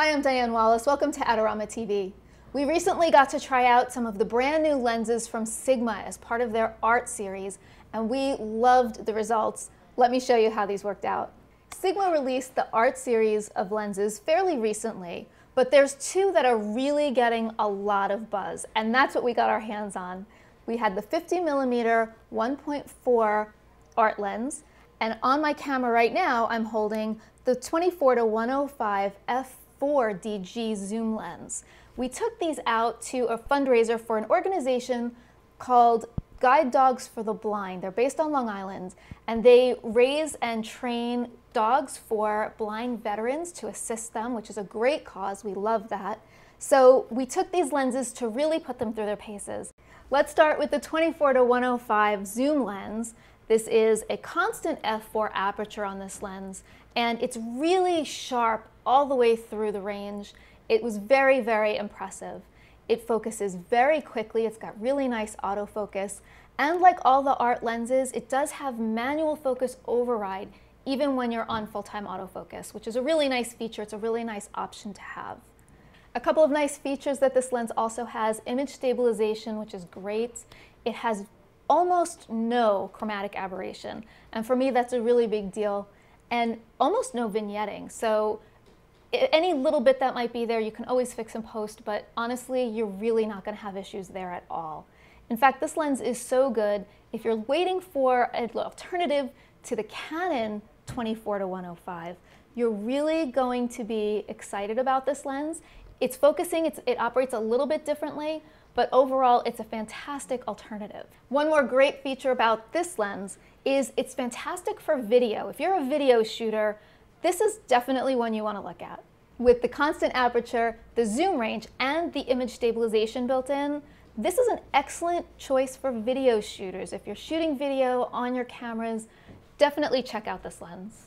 Hi, I'm Diane Wallace. Welcome to Adorama TV. We recently got to try out some of the brand new lenses from Sigma as part of their art series, and we loved the results. Let me show you how these worked out. Sigma released the art series of lenses fairly recently, but there's two that are really getting a lot of buzz, and that's what we got our hands on. We had the 50 millimeter 1.4 art lens, and on my camera right now, I'm holding the 24 to 105 f 4DG zoom lens. We took these out to a fundraiser for an organization called Guide Dogs for the Blind. They're based on Long Island, and they raise and train dogs for blind veterans to assist them, which is a great cause. We love that. So we took these lenses to really put them through their paces. Let's start with the 24 to 105 zoom lens. This is a constant f4 aperture on this lens, and it's really sharp all the way through the range. It was very, very impressive. It focuses very quickly, it's got really nice autofocus, and like all the art lenses, it does have manual focus override even when you're on full-time autofocus, which is a really nice feature. It's a really nice option to have. A couple of nice features that this lens also has, image stabilization, which is great. It has almost no chromatic aberration. And for me, that's a really big deal. And almost no vignetting. So any little bit that might be there, you can always fix and post, but honestly, you're really not gonna have issues there at all. In fact, this lens is so good, if you're waiting for an alternative to the Canon 24 to 105, you're really going to be excited about this lens. It's focusing, it's, it operates a little bit differently, but overall it's a fantastic alternative. One more great feature about this lens is it's fantastic for video. If you're a video shooter, this is definitely one you wanna look at. With the constant aperture, the zoom range, and the image stabilization built in, this is an excellent choice for video shooters. If you're shooting video on your cameras, definitely check out this lens.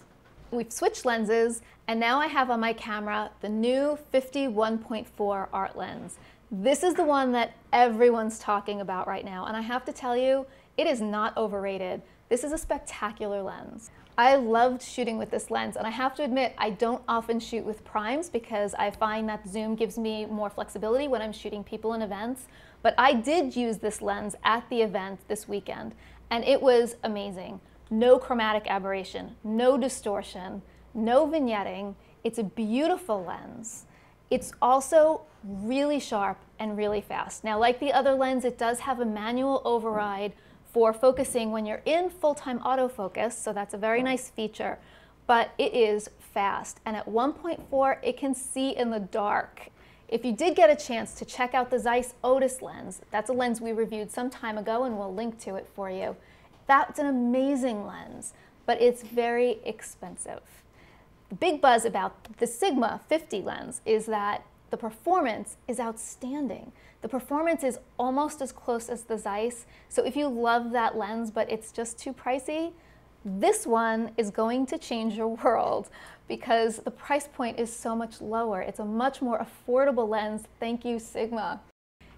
We've switched lenses and now I have on my camera the new 51.4 art lens. This is the one that everyone's talking about right now and I have to tell you, it is not overrated. This is a spectacular lens. I loved shooting with this lens and I have to admit I don't often shoot with primes because I find that zoom gives me more flexibility when I'm shooting people in events, but I did use this lens at the event this weekend and it was amazing no chromatic aberration, no distortion, no vignetting. It's a beautiful lens. It's also really sharp and really fast. Now, like the other lens, it does have a manual override for focusing when you're in full-time autofocus, so that's a very nice feature, but it is fast. And at 1.4, it can see in the dark. If you did get a chance to check out the Zeiss Otis lens, that's a lens we reviewed some time ago and we'll link to it for you. That's an amazing lens, but it's very expensive. The big buzz about the Sigma 50 lens is that the performance is outstanding. The performance is almost as close as the Zeiss, so if you love that lens but it's just too pricey, this one is going to change your world because the price point is so much lower. It's a much more affordable lens. Thank you, Sigma.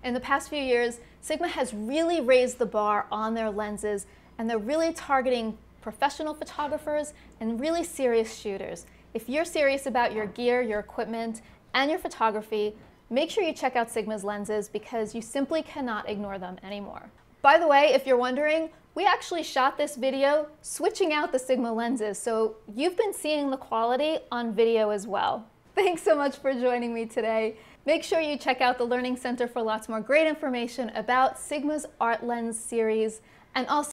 In the past few years, Sigma has really raised the bar on their lenses and they're really targeting professional photographers and really serious shooters. If you're serious about your gear, your equipment, and your photography, make sure you check out Sigma's lenses because you simply cannot ignore them anymore. By the way, if you're wondering, we actually shot this video switching out the Sigma lenses, so you've been seeing the quality on video as well. Thanks so much for joining me today. Make sure you check out the Learning Center for lots more great information about Sigma's Art Lens series and also